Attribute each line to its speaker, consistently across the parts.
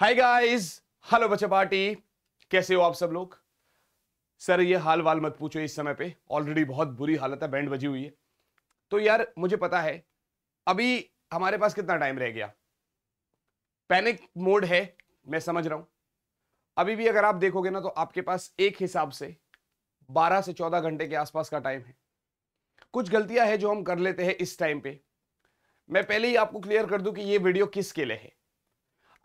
Speaker 1: हाय guys hello बच्चे party कैसे हो आप सब लोग सर ये हाल वाल मत पूछो इस समय पे ऑलरेडी बहुत बुरी हालत है बैंड बजी हुई है तो यार मुझे पता है अभी हमारे पास कितना टाइम रह गया पैनिक मोड है मैं समझ रहा हूं अभी भी अगर आप देखोगे ना तो आपके पास एक हिसाब से 12 से 14 घंटे के आसपास का टाइम है कुछ गलतियां हैं जो हम कर लेते हैं इस टाइम पे मैं पहले ही आपको क्लियर कर दूं कि ये वीडियो किसके लिए है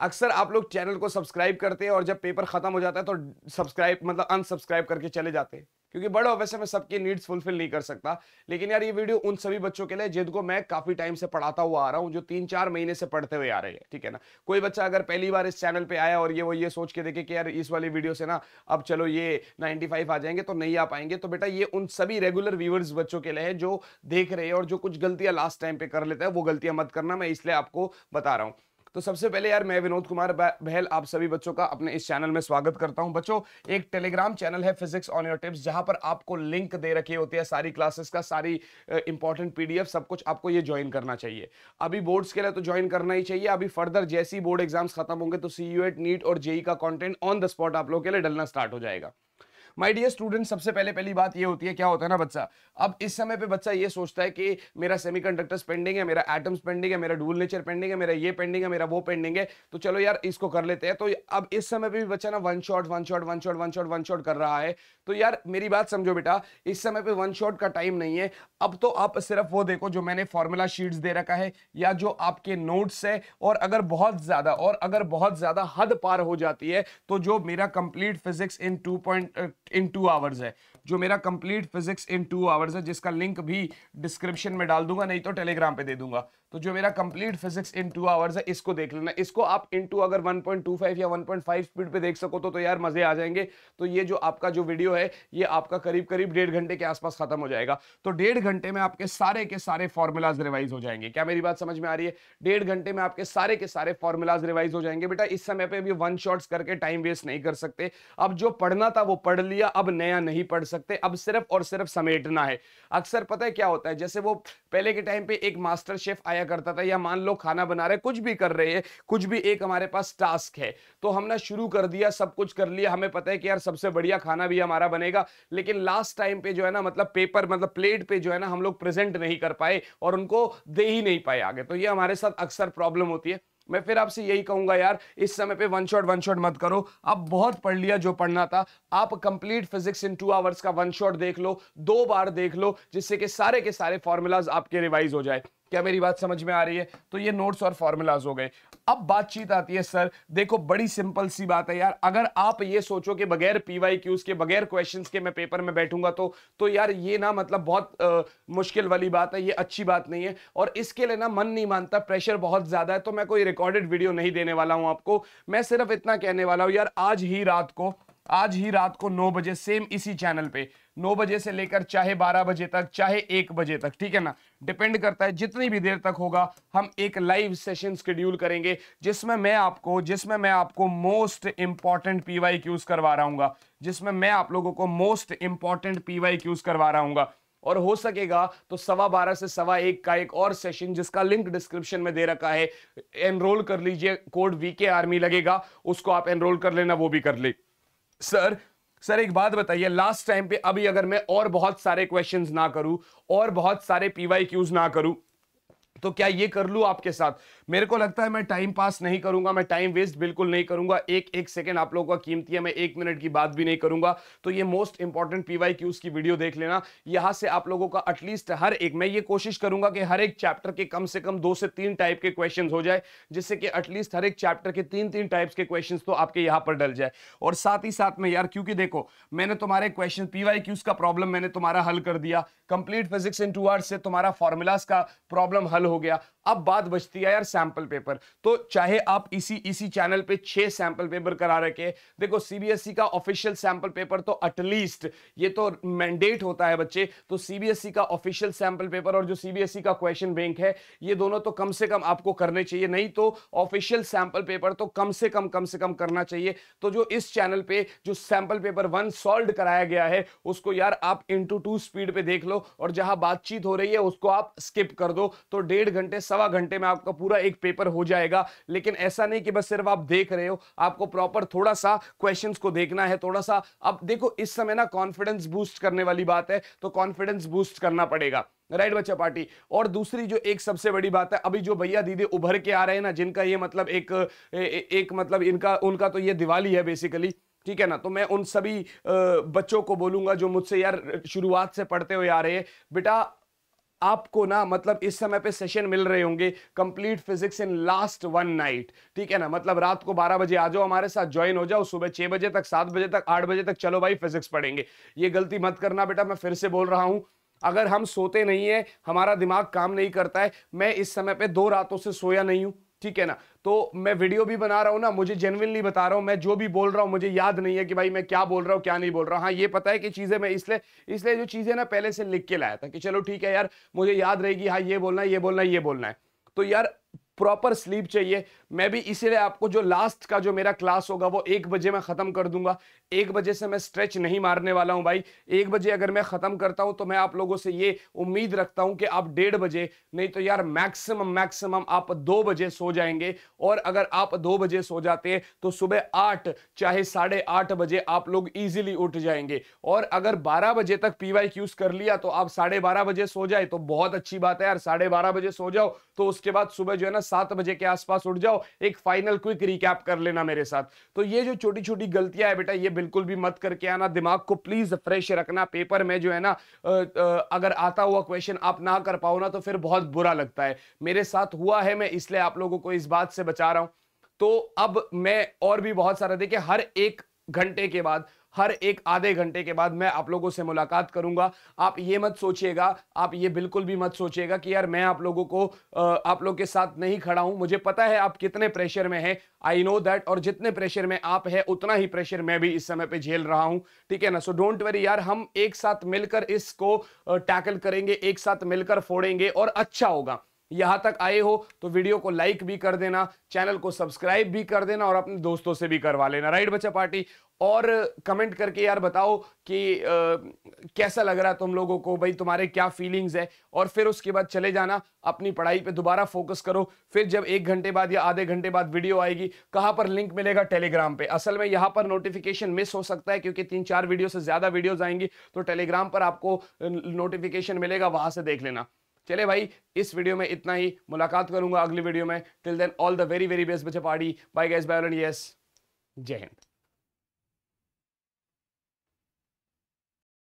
Speaker 1: अक्सर आप लोग चैनल को सब्सक्राइब करते हैं और जब पेपर खत्म हो जाता है तो सब्सक्राइब मतलब अनसब्सक्राइब करके चले जाते हैं क्योंकि बड़े ऑफिस में सबकी नीड्स फुलफिल नहीं कर सकता लेकिन यार ये वीडियो उन सभी बच्चों के लिए जिनको मैं काफी टाइम से पढ़ाता हुआ आ रहा हूँ जो तीन चार महीने से पढ़ते हुए आ रहे हैं ठीक है ना कोई बच्चा अगर पहली बार इस चैनल पे आया और ये वो ये सोच के देखे कि यार इस वाली वीडियो से ना अब चलो ये नाइन्टी आ जाएंगे तो नहीं आ पाएंगे तो बेटा ये उन सभी रेगुलर व्यूवर्स बच्चों के लिए है जो देख रहे हैं और जो कुछ गलतियां लास्ट टाइम पे कर लेते हैं वो गलतियां मत करना मैं इसलिए आपको बता रहा हूँ तो सबसे पहले यार मैं विनोद कुमार बहल आप सभी बच्चों का अपने इस चैनल में स्वागत करता हूं बच्चों एक टेलीग्राम चैनल है फिजिक्स ऑन योर टिप्स जहां पर आपको लिंक दे रखी होती है सारी क्लासेस का सारी इंपॉर्टेंट पीडीएफ सब कुछ आपको ये ज्वाइन करना चाहिए अभी बोर्ड्स के लिए तो ज्वाइन करना ही चाहिए अभी फर्दर जैसी बोर्ड एग्जाम्स खत्म होंगे तो सी यू नीट और जेई e का कॉन्टेंट ऑन द स्पॉट आप लोगों के लिए डलना स्टार्ट हो जाएगा माय डियर स्टूडेंट सबसे पहले पहली बात ये होती है क्या होता है ना बच्चा अब इस समय पे बच्चा ये सोचता है कि मेरा सेमी कंडक्टर्स पेंडिंग है मेरा एटम्स पेंडिंग है मेरा डूल नेचर पेंडिंग है मेरा ये पेंडिंग है मेरा वो पेंडिंग है तो चलो यार इसको कर लेते हैं तो अब इस समय पर भी बच्चा ना one shot one shot one shot one shot one shot कर रहा है तो यार मेरी बात समझो बेटा इस समय पर वन शॉट का टाइम नहीं है अब तो आप सिर्फ वो देखो जो मैंने फॉर्मूला शीट्स दे रखा है या जो आपके नोट्स है और अगर बहुत ज़्यादा और अगर बहुत ज़्यादा हद पार हो जाती है तो जो मेरा complete physics in two point in two hours है जो मेरा complete physics in two hours है जिसका लिंक भी डिस्क्रिप्शन में डाल दूंगा नहीं तो टेलीग्राम पे दे दूंगा तो जो मेरा complete physics in two hours है इसको देख लेना इसको आप इन टू अगर 1.25 या 1.5 स्पीड पे देख सको तो तो यार मजे आ जाएंगे तो ये जो आपका जो वीडियो है ये आपका करीब करीब डेढ़ घंटे के आसपास खत्म हो जाएगा तो डेढ़ घंटे में आपके सारे के सारे फॉर्मूलाज रिवाइज हो जाएंगे क्या मेरी बात समझ में आ रही है डेढ़ घंटे में आपके सारे के सारे फॉर्मूलाज रिवाइज हो जाएंगे बेटा इस समय पर भी वन शॉर्ट करके टाइम वेस्ट नहीं कर सकते अब जो पढ़ना था वो पढ़ लिया अब नया नहीं पढ़ सकते अब सिर्फ और सिर्फ समेटना है अक्सर पता है क्या होता है जैसे वो पहले के टाइम पे एक मास्टर शेफ आया करता था या मान लो खाना बना रहे कुछ भी कर रहे हैं कुछ भी एक हमारे पास टास्क है तो हमने शुरू कर दिया सब कुछ कर लिया हमें पता है कि यार सबसे बढ़िया खाना भी हमारा बनेगा लेकिन लास्ट टाइम पे जो है ना मतलब पेपर मतलब प्लेट पे जो है ना हम लोग प्रेजेंट नहीं कर पाए और उनको दे ही नहीं पाए आगे तो ये हमारे साथ अक्सर प्रॉब्लम होती है मैं फिर आपसे यही कहूंगा यार इस समय पे वन शॉट वन शॉट मत करो आप बहुत पढ़ लिया जो पढ़ना था आप complete physics in two hours का वन शॉट देख लो दो बार देख लो जिससे कि सारे के सारे फॉर्मूलाज आपके रिवाइज हो जाए क्या मेरी बात समझ में आ रही है तो ये नोट्स और फॉर्मूलाज हो गए अब बातचीत आती है सर देखो बड़ी सिंपल सी बात है यार अगर आप ये सोचो कि बगैर पीवाई क्यूज के बगैर क्वेश्चन के मैं पेपर में बैठूंगा तो तो यार ये ना मतलब बहुत आ, मुश्किल वाली बात है ये अच्छी बात नहीं है और इसके लिए ना मन नहीं मानता प्रेशर बहुत ज्यादा है तो मैं कोई रिकॉर्डेड वीडियो नहीं देने वाला हूं आपको मैं सिर्फ इतना कहने वाला हूं यार आज ही रात को आज ही रात को नौ बजे सेम इसी चैनल पे नौ बजे से लेकर चाहे बारह बजे तक चाहे एक बजे तक ठीक है ना डिपेंड करता है जितनी भी देर तक होगा हम एक लाइव सेशन शेड्यूल करेंगे जिसमें मैं आपको जिसमें मैं आपको मोस्ट इंपॉर्टेंट पीवाई क्यूज करवा रहा हूँ जिसमें मैं आप लोगों को मोस्ट इंपॉर्टेंट पीवाई क्यूज करवा रहा हूँ और हो सकेगा तो सवा बारह से सवा एक का एक और सेशन जिसका लिंक डिस्क्रिप्शन में दे रखा है एनरोल कर लीजिए कोड वी के आर्मी लगेगा उसको आप एनरोल कर लेना वो भी कर ले सर सर एक बात बताइए लास्ट टाइम पे अभी अगर मैं और बहुत सारे क्वेश्चंस ना करूं और बहुत सारे पीवाई क्यूज ना करूं तो क्या ये कर लू आपके साथ मेरे को लगता है मैं टाइम पास नहीं करूंगा मैं टाइम वेस्ट बिल्कुल नहीं करूंगा एक एक सेकंड आप लोगों का कीमती है मैं एक मिनट की बात भी नहीं करूंगा तो ये मोस्ट इंपॉर्टेंट पीवाई क्यूज की वीडियो देख लेना यहां से आप लोगों का एटलीस्ट हर एक मैं ये कोशिश करूंगा कि हर एक चैप्टर के कम से कम दो से तीन टाइप के क्वेश्चन हो जाए जिससे कि एटलीस्ट हर एक चैप्टर के तीन तीन टाइप्स के क्वेश्चन तो आपके यहां पर डल जाए और साथ ही साथ में यार क्योंकि देखो मैंने तुम्हारे क्वेश्चन पीवाई क्यूज का प्रॉब्लम मैंने तुम्हारा हल कर दिया complete physics in two hours से तुम्हारा फॉर्मूलाज का प्रॉब्लम हल हो गया अब बात बचती है यार सैंपल पेपर तो चाहे आप इसी इसी चैनल पे छह सैंपल पेपर करा रखे देखो सीबीएसई e का ऑफिशियल सैंपल पेपर तो एटलीस्ट ये तो मैंडेट होता है बच्चे तो सीबीएसई e का ऑफिशियल सैंपल पेपर और जो सीबीएसई e का क्वेश्चन बैंक है ये दोनों तो कम से कम आपको करने चाहिए नहीं तो ऑफिशियल सैंपल पेपर तो कम से कम कम से कम करना चाहिए तो जो इस चैनल पर जो सैंपल पेपर वन सॉल्व कराया गया है उसको यार आप इंटू टू स्पीड पर देख लो और जहां बातचीत हो रही है उसको आप स्किप कर दो तो डेढ़ घंटे सवा घंटे में आपका पूरा एक पेपर हो जाएगा लेकिन ऐसा नहीं कि बस सिर्फ आप देख रहे हो आपको प्रॉपर थोड़ा सा क्वेश्चन को देखना है थोड़ा सा अब देखो इस समय ना कॉन्फिडेंस बूस्ट करने वाली बात है तो कॉन्फिडेंस बूस्ट करना पड़ेगा राइट right, बच्चा पार्टी और दूसरी जो एक सबसे बड़ी बात है अभी जो भैया दीदी उभर के आ रहे हैं ना जिनका ये मतलब एक ए, एक मतलब इनका उनका तो ये दिवाली है बेसिकली ठीक है ना तो मैं उन सभी बच्चों को बोलूंगा जो मुझसे यार शुरुआत से पढ़ते हुए आ रहे हैं बेटा आपको ना मतलब इस समय पे सेशन मिल रहे होंगे complete physics in last one night ठीक है ना मतलब रात को बारह बजे आ जाओ हमारे साथ ज्वाइन हो जाओ सुबह छह बजे तक सात बजे तक आठ बजे तक चलो भाई फिजिक्स पढ़ेंगे ये गलती मत करना बेटा मैं फिर से बोल रहा हूँ अगर हम सोते नहीं है हमारा दिमाग काम नहीं करता है मैं इस समय पर दो रातों से सोया नहीं हूँ ठीक है ना तो मैं वीडियो भी बना रहा हूं ना मुझे जेनविनली बता रहा हूं मैं जो भी बोल रहा हूं मुझे याद नहीं है कि भाई मैं क्या बोल रहा हूं क्या नहीं बोल रहा हूं हाँ ये पता है कि चीज़ें मैं इसलिए इसलिए जो चीज़ें ना पहले से लिख के लाया था कि चलो ठीक है यार मुझे याद रहेगी हाँ ये बोलना है ये बोलना है ये बोलना है तो यार प्रॉपर स्लीप चाहिए मैं भी इसीलिए आपको जो लास्ट का जो मेरा क्लास होगा वो एक बजे मैं ख़त्म कर दूंगा एक बजे से मैं स्ट्रेच नहीं मारने वाला हूं भाई एक बजे अगर मैं ख़त्म करता हूं तो मैं आप लोगों से ये उम्मीद रखता हूं कि आप डेढ़ बजे नहीं तो यार मैक्सिमम मैक्सिमम आप दो बजे सो जाएंगे और अगर आप दो बजे सो जाते हैं तो सुबह आठ चाहे साढ़े आठ बजे आप लोग ईजिली उठ जाएंगे और अगर बारह बजे तक पी वाई क्यूज कर लिया तो आप साढ़े बारह बजे सो जाए तो बहुत अच्छी बात है यार साढ़े बारह बजे सो जाओ तो उसके बाद सुबह जो है ना सात बजे के आसपास उठ जाओ एक फाइनल क्विक रिकैप कर लेना मेरे साथ तो ये जो छोटी छोटी गलतियां है बेटा ये बिल्कुल भी मत करके आना दिमाग को प्लीज फ्रेश रखना पेपर में जो है ना अगर आता हुआ क्वेश्चन आप ना कर पाओ ना तो फिर बहुत बुरा लगता है मेरे साथ हुआ है मैं इसलिए आप लोगों को इस बात से बचा रहा हूं तो अब मैं और भी बहुत सारा देखिए हर एक घंटे के बाद हर एक आधे घंटे के बाद मैं आप लोगों से मुलाकात करूंगा आप ये मत सोचिएगा आप ये बिल्कुल भी मत सोचिएगा कि यार मैं आप लोगों को आप लोग के साथ नहीं खड़ा हूं मुझे पता है आप कितने प्रेशर में हैं आई नो दैट और जितने प्रेशर में आप है उतना ही प्रेशर मैं भी इस समय पे झेल रहा हूं ठीक है ना सो डोंट वरी यार हम एक साथ मिलकर इसको टैकल करेंगे एक साथ मिलकर फोड़ेंगे और अच्छा होगा यहाँ तक आए हो तो वीडियो को लाइक भी कर देना चैनल को सब्सक्राइब भी कर देना और अपने दोस्तों से भी करवा लेना राइट बच्चा पार्टी और कमेंट करके यार बताओ कि आ, कैसा लग रहा तुम लोगों को भाई तुम्हारे क्या फीलिंग्स है और फिर उसके बाद चले जाना अपनी पढ़ाई पे दोबारा फोकस करो फिर जब एक घंटे बाद या आधे घंटे बाद वीडियो आएगी कहाँ पर लिंक मिलेगा टेलीग्राम पे असल में यहाँ पर नोटिफिकेशन मिस हो सकता है क्योंकि तीन चार वीडियो से ज़्यादा वीडियोज़ आएंगी तो टेलीग्राम पर आपको नोटिफिकेशन मिलेगा वहाँ से देख लेना चले भाई इस वीडियो में इतना ही मुलाकात करूंगा अगली वीडियो में till then all the very very best बच्चे party bye guys bye yes जय हिंद